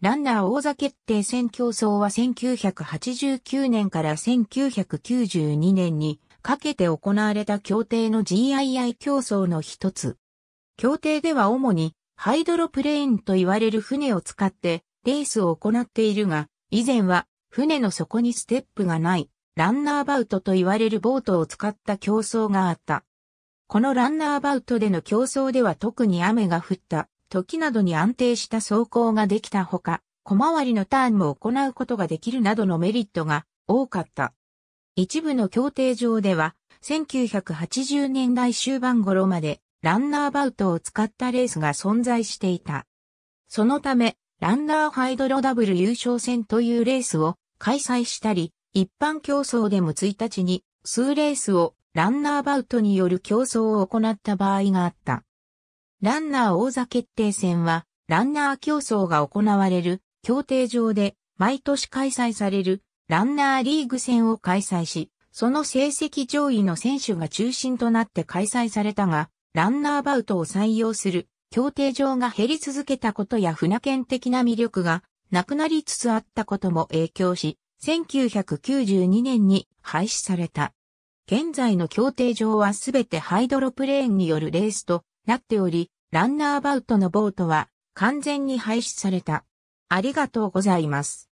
ランナー王座決定戦競争は1989年から1992年にかけて行われた協定の GII 競争の一つ。協定では主にハイドロプレーンと言われる船を使ってレースを行っているが、以前は船の底にステップがないランナーバウトと言われるボートを使った競争があった。このランナーバウトでの競争では特に雨が降った時などに安定した走行ができたほか、小回りのターンも行うことができるなどのメリットが多かった。一部の協定上では、1980年代終盤頃までランナーバウトを使ったレースが存在していた。そのため、ランナーハイドロダブル優勝戦というレースを開催したり、一般競争でも1日に数レースをランナーバウトによる競争を行った場合があった。ランナー王座決定戦は、ランナー競争が行われる、協定上で、毎年開催される、ランナーリーグ戦を開催し、その成績上位の選手が中心となって開催されたが、ランナーバウトを採用する、協定上が減り続けたことや船券的な魅力がなくなりつつあったことも影響し、1992年に廃止された。現在の協定上はすべてハイドロプレーンによるレースとなっており、ランナーバウトのボートは完全に廃止された。ありがとうございます。